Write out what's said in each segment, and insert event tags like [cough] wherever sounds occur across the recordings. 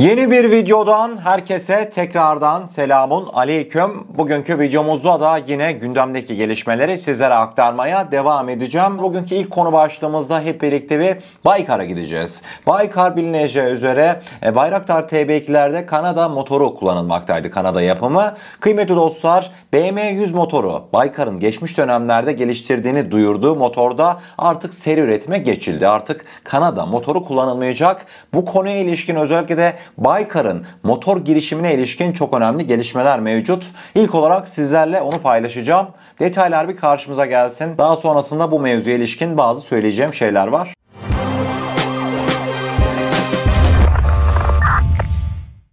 Yeni bir videodan herkese tekrardan selamun aleyküm. Bugünkü videomuzda da yine gündemdeki gelişmeleri sizlere aktarmaya devam edeceğim. Bugünkü ilk konu başlığımızda hep birlikte bir Baykar'a gideceğiz. Baykar bilineceği üzere e, Bayraktar TB2'lerde Kanada motoru kullanılmaktaydı. Kanada yapımı. Kıymetli dostlar BM100 motoru Baykar'ın geçmiş dönemlerde geliştirdiğini duyurduğu motorda artık seri üretime geçildi. Artık Kanada motoru kullanılmayacak. Bu konuya ilişkin özellikle de Baykar'ın motor girişimine ilişkin çok önemli gelişmeler mevcut. İlk olarak sizlerle onu paylaşacağım. Detaylar bir karşımıza gelsin. Daha sonrasında bu mevzuya ilişkin bazı söyleyeceğim şeyler var.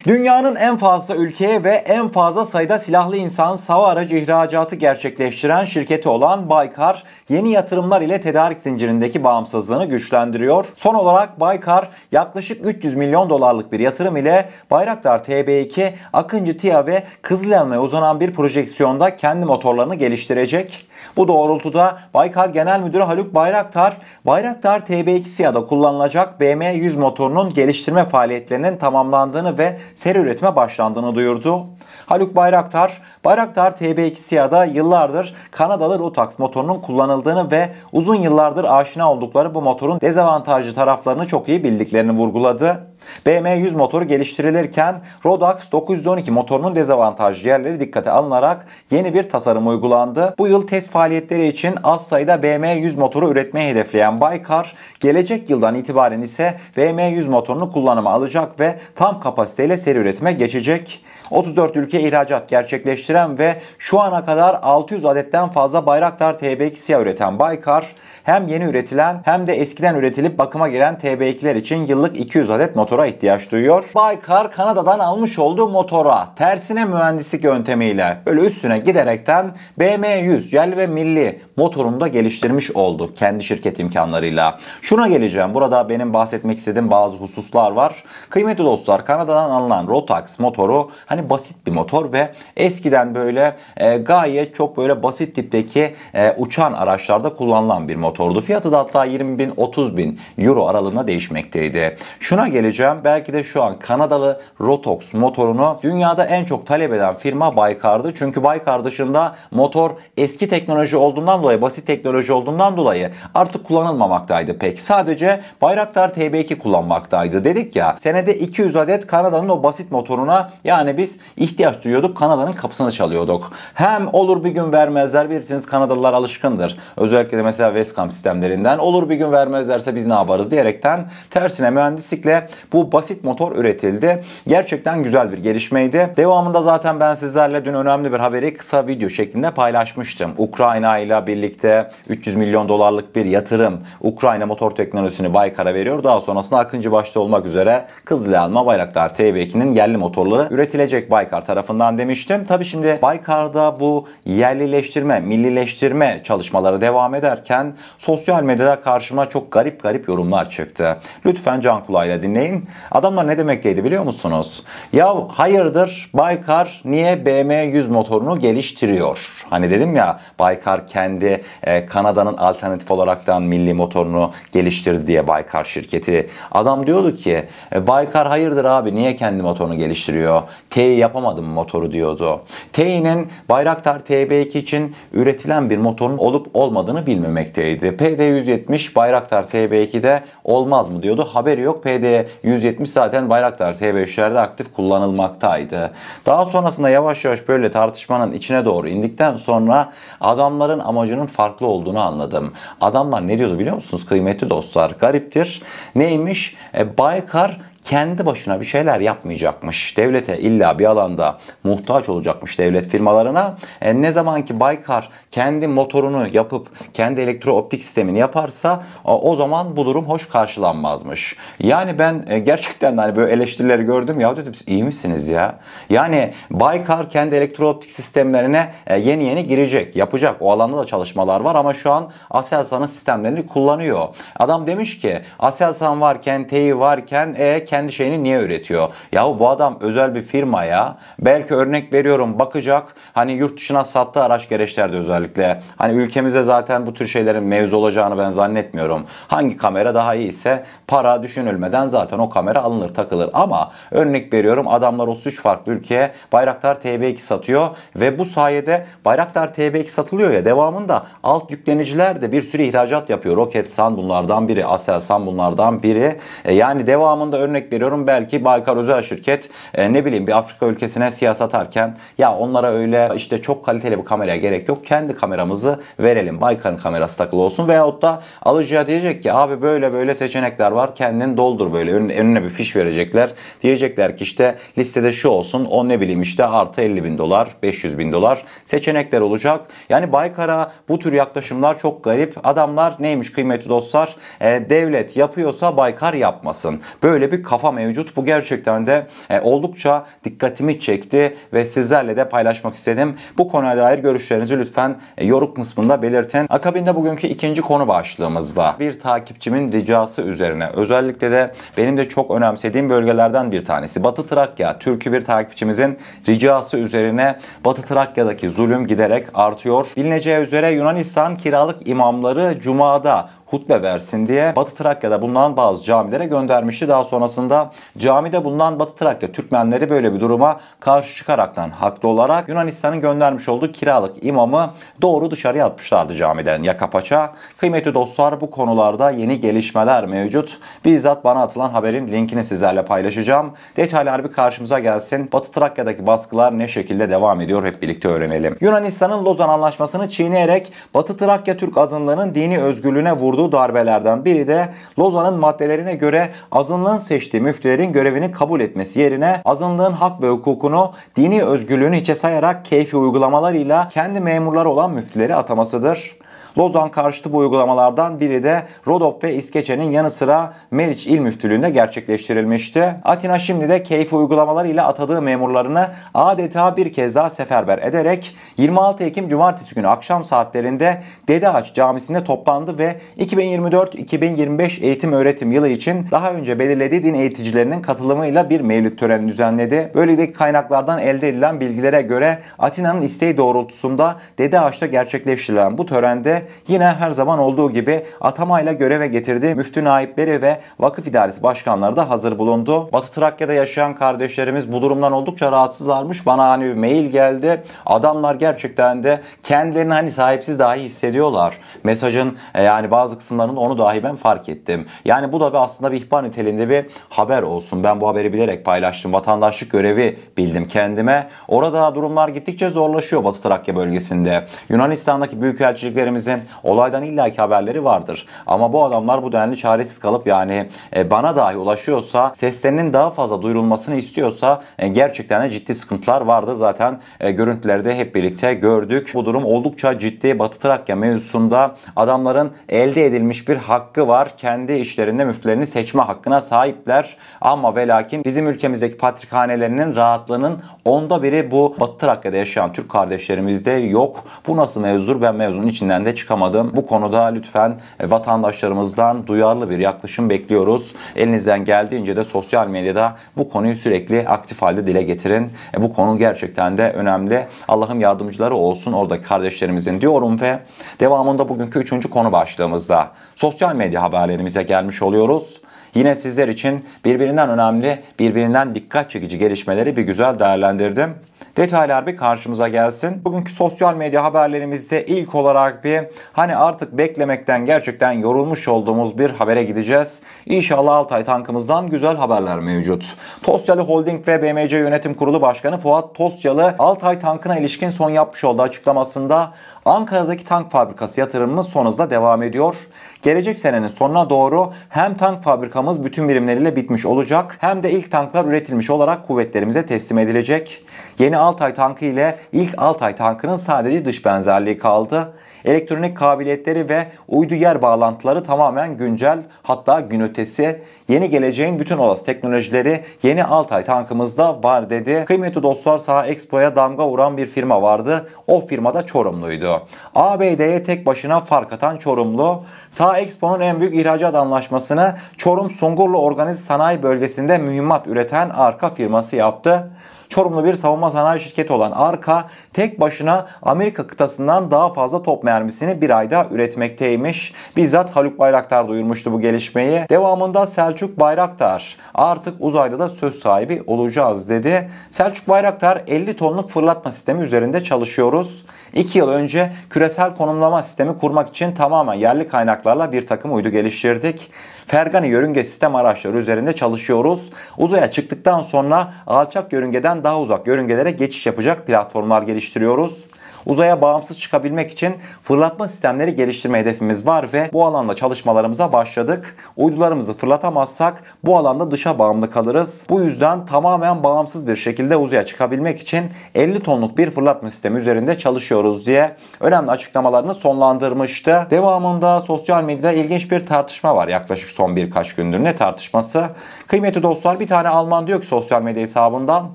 Dünyanın en fazla ülkeye ve en fazla sayıda silahlı insan sava aracı ihracatı gerçekleştiren şirketi olan Baykar, yeni yatırımlar ile tedarik zincirindeki bağımsızlığını güçlendiriyor. Son olarak Baykar yaklaşık 300 milyon dolarlık bir yatırım ile Bayraktar TB2, Akıncı Tia ve Kızılelma'ya uzanan bir projeksiyonda kendi motorlarını geliştirecek. Bu doğrultuda Baykar Genel Müdürü Haluk Bayraktar, Bayraktar TB2 SİA'da kullanılacak BM100 motorunun geliştirme faaliyetlerinin tamamlandığını ve seri üretime başlandığını duyurdu. Haluk Bayraktar, Bayraktar TB2 SİA'da yıllardır Kanadalı Rotax motorunun kullanıldığını ve uzun yıllardır aşina oldukları bu motorun dezavantajlı taraflarını çok iyi bildiklerini vurguladı. BM100 motoru geliştirilirken Rodax 912 motorunun dezavantajlı yerleri dikkate alınarak yeni bir tasarım uygulandı. Bu yıl test faaliyetleri için az sayıda BM100 motoru üretmeyi hedefleyen Baykar, gelecek yıldan itibaren ise BM100 motorunu kullanıma alacak ve tam kapasiteyle seri üretime geçecek. 34 ülke ihracat gerçekleştiren ve şu ana kadar 600 adetten fazla Bayraktar TB2 üreten Baykar hem yeni üretilen hem de eskiden üretilip bakıma gelen TB2'ler için yıllık 200 adet motora ihtiyaç duyuyor. Baykar Kanada'dan almış olduğu motora tersine mühendislik yöntemiyle böyle üstüne giderekten BM100 yerli ve milli motorunu da geliştirmiş oldu kendi şirket imkanlarıyla. Şuna geleceğim. Burada benim bahsetmek istediğim bazı hususlar var. Kıymetli dostlar Kanada'dan alınan Rotax motoru Hani basit bir motor ve eskiden böyle e, gayet çok böyle basit tipteki e, uçan araçlarda kullanılan bir motordu. Fiyatı da hatta 20 bin 30 bin euro aralığında değişmekteydi. Şuna geleceğim belki de şu an Kanadalı Rotox motorunu dünyada en çok talep eden firma Baykar'dı. Çünkü Baykar dışında motor eski teknoloji olduğundan dolayı basit teknoloji olduğundan dolayı artık kullanılmamaktaydı pek. Sadece Bayraktar TB2 kullanmaktaydı. Dedik ya senede 200 adet Kanada'nın o basit motoruna yani bir biz ihtiyaç duyuyorduk. Kanada'nın kapısını çalıyorduk. Hem olur bir gün vermezler bilirsiniz Kanadalılar alışkındır. Özellikle de mesela Westcam sistemlerinden olur bir gün vermezlerse biz ne yaparız diyerekten tersine mühendislikle bu basit motor üretildi. Gerçekten güzel bir gelişmeydi. Devamında zaten ben sizlerle dün önemli bir haberi kısa video şeklinde paylaşmıştım. Ukrayna ile birlikte 300 milyon dolarlık bir yatırım Ukrayna motor teknolojisini Baykar'a veriyor. Daha sonrasında Akıncı başta olmak üzere Kızılelma Bayraktar TB2'nin yerli motorları üretilecek gelecek Baykar tarafından demiştim. Tabi şimdi Baykar'da bu yerlileştirme, millileştirme çalışmaları devam ederken sosyal medyada karşıma çok garip garip yorumlar çıktı. Lütfen can kulağıyla dinleyin. Adamlar ne demekteydi biliyor musunuz? Ya hayırdır Baykar niye BM100 motorunu geliştiriyor? Hani dedim ya Baykar kendi e, Kanada'nın alternatif olaraktan milli motorunu geliştirdi diye Baykar şirketi. Adam diyordu ki e, Baykar hayırdır abi niye kendi motorunu geliştiriyor? T T'yi yapamadım motoru diyordu. T'nin Bayraktar TB2 için üretilen bir motorun olup olmadığını bilmemekteydi. PD170 Bayraktar TB2'de olmaz mı diyordu. Haberi yok. PD170 zaten Bayraktar TB3'lerde aktif kullanılmaktaydı. Daha sonrasında yavaş yavaş böyle tartışmanın içine doğru indikten sonra adamların amacının farklı olduğunu anladım. Adamlar ne diyordu biliyor musunuz kıymetli dostlar? Gariptir. Neymiş? E, Baykar kendi başına bir şeyler yapmayacakmış. Devlete illa bir alanda muhtaç olacakmış devlet firmalarına. E, ne zaman ki Baykar kendi motorunu yapıp kendi elektrooptik sistemini yaparsa e, o zaman bu durum hoş karşılanmazmış. Yani ben e, gerçekten hani böyle eleştirileri gördüm ya dedim iyi misiniz ya? Yani Baykar kendi elektrooptik sistemlerine e, yeni yeni girecek, yapacak. O alanda da çalışmalar var ama şu an Aselsan'ın sistemlerini kullanıyor. Adam demiş ki Aselsan varken, TEİ varken e, kendi şeyini niye üretiyor? Yahu bu adam özel bir firmaya belki örnek veriyorum bakacak hani yurt dışına sattığı araç gereçlerde özellikle hani ülkemize zaten bu tür şeylerin mevzu olacağını ben zannetmiyorum. Hangi kamera daha iyi ise para düşünülmeden zaten o kamera alınır takılır ama örnek veriyorum adamlar 33 farklı ülkeye Bayraktar TB2 satıyor ve bu sayede Bayraktar TB2 satılıyor ya devamında alt yükleniciler de bir sürü ihracat yapıyor. roket san bunlardan biri, Aselsan bunlardan biri. E yani devamında örnek örnek veriyorum belki Baykar Özel şirket e, ne bileyim bir Afrika ülkesine siyaset satarken ya onlara öyle işte çok kaliteli bir kameraya gerek yok. Kendi kameramızı verelim. Baykar'ın kamerası takılı olsun veyahut da alıcıya diyecek ki abi böyle böyle seçenekler var. Kendin doldur böyle önüne bir fiş verecekler. Diyecekler ki işte listede şu olsun o ne bileyim işte artı 50 bin dolar 500 bin dolar seçenekler olacak. Yani Baykar'a bu tür yaklaşımlar çok garip. Adamlar neymiş kıymetli dostlar e, devlet yapıyorsa Baykar yapmasın. Böyle bir kafa mevcut. Bu gerçekten de e, oldukça dikkatimi çekti ve sizlerle de paylaşmak istedim. Bu konuya dair görüşlerinizi lütfen e, yorum kısmında belirtin. Akabinde bugünkü ikinci konu başlığımızda bir takipçimin ricası üzerine özellikle de benim de çok önemsediğim bölgelerden bir tanesi. Batı Trakya, Türk'ü bir takipçimizin ricası üzerine Batı Trakya'daki zulüm giderek artıyor. Bilineceği üzere Yunanistan kiralık imamları Cuma'da hutbe versin diye Batı Trakya'da bulunan bazı camilere göndermişti. Daha sonrasında aslında camide bulunan Batı Trakya Türkmenleri böyle bir duruma karşı çıkaraktan haklı olarak Yunanistan'ın göndermiş olduğu kiralık imamı doğru dışarıya atmışlardı camiden yaka paça. Kıymetli dostlar bu konularda yeni gelişmeler mevcut. Bizzat bana atılan haberin linkini sizlerle paylaşacağım. Detaylar bir karşımıza gelsin. Batı Trakya'daki baskılar ne şekilde devam ediyor hep birlikte öğrenelim. Yunanistan'ın Lozan Anlaşması'nı çiğneyerek Batı Trakya Türk azınlığının dini özgürlüğüne vurduğu darbelerden biri de Lozan'ın maddelerine göre azınlığın seçtiği seçtiği müftülerin görevini kabul etmesi yerine azınlığın hak ve hukukunu, dini özgürlüğünü hiçe sayarak keyfi uygulamalarıyla kendi memurları olan müftüleri atamasıdır. Lozan karşıtı bu uygulamalardan biri de Rodop ve İskeçe'nin yanı sıra Meriç İl Müftülüğü'nde gerçekleştirilmişti. Atina şimdi de keyif uygulamalarıyla atadığı memurlarını adeta bir kez daha seferber ederek 26 Ekim Cumartesi günü akşam saatlerinde Dede Ağaç Camisi'nde toplandı ve 2024-2025 eğitim öğretim yılı için daha önce belirlediği din eğiticilerinin katılımıyla bir mevlüt töreni düzenledi. Böylelikle kaynaklardan elde edilen bilgilere göre Atina'nın isteği doğrultusunda Dede Ağaç'ta gerçekleştirilen bu törende yine her zaman olduğu gibi atamayla göreve getirdi. Müftü naipleri ve vakıf idaresi başkanları da hazır bulundu. Batı Trakya'da yaşayan kardeşlerimiz bu durumdan oldukça rahatsızlarmış. Bana hani bir mail geldi. Adamlar gerçekten de kendilerini hani sahipsiz dahi hissediyorlar. Mesajın e, yani bazı kısımlarının onu dahi ben fark ettim. Yani bu da bir aslında bir ihbar niteliğinde bir haber olsun. Ben bu haberi bilerek paylaştım. Vatandaşlık görevi bildim kendime. Orada durumlar gittikçe zorlaşıyor Batı Trakya bölgesinde. Yunanistan'daki büyükelçiliklerimizin Herkesin olaydan illaki haberleri vardır. Ama bu adamlar bu denli çaresiz kalıp yani e, bana dahi ulaşıyorsa seslerinin daha fazla duyurulmasını istiyorsa e, gerçekten de ciddi sıkıntılar vardı. Zaten e, görüntülerde hep birlikte gördük. Bu durum oldukça ciddi. Batı Trakya mevzusunda adamların elde edilmiş bir hakkı var. Kendi işlerinde müftülerini seçme hakkına sahipler. Ama ve lakin bizim ülkemizdeki patrikhanelerinin rahatlığının onda biri bu Batı Trakya'da yaşayan Türk kardeşlerimizde yok. Bu nasıl mevzudur ben mevzunun içinden de çıkıyorum çıkamadım. Bu konuda lütfen e, vatandaşlarımızdan duyarlı bir yaklaşım bekliyoruz. Elinizden geldiğince de sosyal medyada bu konuyu sürekli aktif halde dile getirin. E, bu konu gerçekten de önemli. Allah'ım yardımcıları olsun orada kardeşlerimizin diyorum ve devamında bugünkü üçüncü konu başlığımızda sosyal medya haberlerimize gelmiş oluyoruz. Yine sizler için birbirinden önemli, birbirinden dikkat çekici gelişmeleri bir güzel değerlendirdim. Detaylar bir karşımıza gelsin. Bugünkü sosyal medya haberlerimizde ilk olarak bir hani artık beklemekten gerçekten yorulmuş olduğumuz bir habere gideceğiz. İnşallah Altay tankımızdan güzel haberler mevcut. Tosyalı Holding ve BMC Yönetim Kurulu Başkanı Fuat Tosyalı Altay tankına ilişkin son yapmış olduğu açıklamasında Ankara'daki tank fabrikası yatırımımız son hızla devam ediyor. Gelecek senenin sonuna doğru hem tank fabrikamız bütün birimleriyle bitmiş olacak hem de ilk tanklar üretilmiş olarak kuvvetlerimize teslim edilecek. Yeni Altay tankı ile ilk Altay tankının sadece dış benzerliği kaldı. Elektronik kabiliyetleri ve uydu yer bağlantıları tamamen güncel hatta gün ötesi. Yeni geleceğin bütün olası teknolojileri yeni Altay tankımızda var dedi. Kıymetli dostlar saha Expo'ya damga vuran bir firma vardı. O firma da Çorumluydu. ABD'ye tek başına fark atan Çorumlu. Saha Expo'nun en büyük ihracat anlaşmasını Çorum Sungurlu Organize Sanayi Bölgesi'nde mühimmat üreten arka firması yaptı. Çorumlu bir savunma sanayi şirketi olan Arka tek başına Amerika kıtasından daha fazla top mermisini bir ayda üretmekteymiş. Bizzat Haluk Bayraktar duyurmuştu bu gelişmeyi. Devamında Selçuk Bayraktar artık uzayda da söz sahibi olacağız dedi. Selçuk Bayraktar 50 tonluk fırlatma sistemi üzerinde çalışıyoruz. 2 yıl önce küresel konumlama sistemi kurmak için tamamen yerli kaynaklarla bir takım uydu geliştirdik. Fergani yörünge sistem araçları üzerinde çalışıyoruz. Uzaya çıktıktan sonra alçak yörüngeden daha uzak yörüngelere geçiş yapacak platformlar geliştiriyoruz. Uzaya bağımsız çıkabilmek için fırlatma sistemleri geliştirme hedefimiz var ve bu alanda çalışmalarımıza başladık. Uydularımızı fırlatamazsak bu alanda dışa bağımlı kalırız. Bu yüzden tamamen bağımsız bir şekilde uzaya çıkabilmek için 50 tonluk bir fırlatma sistemi üzerinde çalışıyoruz diye önemli açıklamalarını sonlandırmıştı. Devamında sosyal medyada ilginç bir tartışma var yaklaşık son birkaç gündür. Ne tartışması? Kıymetli dostlar bir tane Alman diyor ki sosyal medya hesabından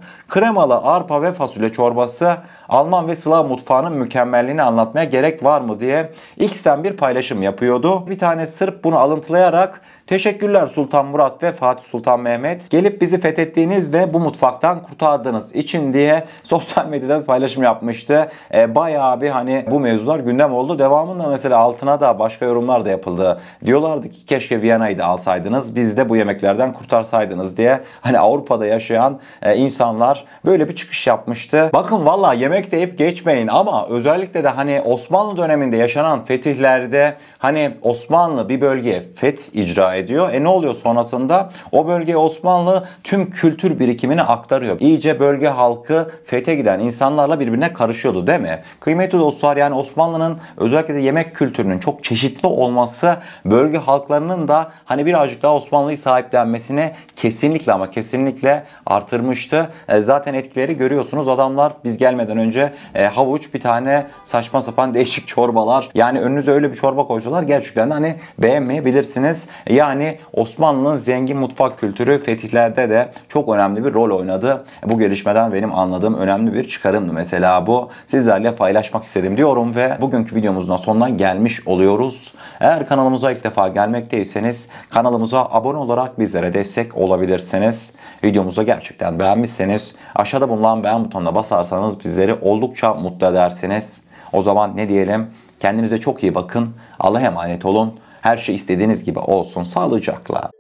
kremalı arpa ve fasulye çorbası Alman ve Slav mutfağı Kur'an'ın mükemmelliğini anlatmaya gerek var mı diye X'ten bir paylaşım yapıyordu. Bir tane Sırp bunu alıntılayarak Teşekkürler Sultan Murat ve Fatih Sultan Mehmet. Gelip bizi fethettiğiniz ve bu mutfaktan kurtardığınız için diye [laughs] sosyal medyada bir paylaşım yapmıştı. E, bayağı bir hani bu mevzular gündem oldu. Devamında mesela altına da başka yorumlar da yapıldı. Diyorlardı ki keşke Viyana'yı da alsaydınız. Biz de bu yemeklerden kurtarsaydınız diye. [laughs] Hani Avrupa'da yaşayan e, insanlar böyle bir çıkış yapmıştı. Bakın valla yemek deyip geçmeyin ama özellikle de hani Osmanlı döneminde yaşanan fetihlerde hani Osmanlı bir bölgeye feth icra ediyor. E ne oluyor sonrasında? O bölgeye Osmanlı tüm kültür birikimini aktarıyor. İyice bölge halkı fete giden insanlarla birbirine karışıyordu değil mi? Kıymetli dostlar yani Osmanlı'nın özellikle de yemek kültürünün çok çeşitli olması bölge halklarının da hani birazcık daha Osmanlı'yı sahiplenmesini kesinlikle ama kesinlikle artırmıştı. E, zaten etkileri görüyorsunuz adamlar biz gelmeden önce e, havuç bir tane saçma sapan [laughs] değişik çorbalar yani önünüze öyle bir çorba koysalar gerçekten hani beğenmeyebilirsiniz. ya. Yani Osmanlı'nın zengin mutfak kültürü fetihlerde de çok önemli bir rol oynadı. E, bu gelişmeden benim anladığım önemli bir çıkarımdı mesela bu. Sizlerle paylaşmak istedim diyorum ve bugünkü videomuzun sonuna gelmiş oluyoruz. Eğer kanalımıza ilk defa gelmekteyseniz kanalımıza abone olarak bizlere destek olabilirsiniz. Videomuzu gerçekten beğenmişseniz aşağıda bulunan beğen butonuna basarsanız bizleri oldukça mutlu edersiniz. O zaman ne diyelim? Kendinize çok iyi bakın. Allah'a emanet olun. Her şey istediğiniz gibi olsun sağlıcakla.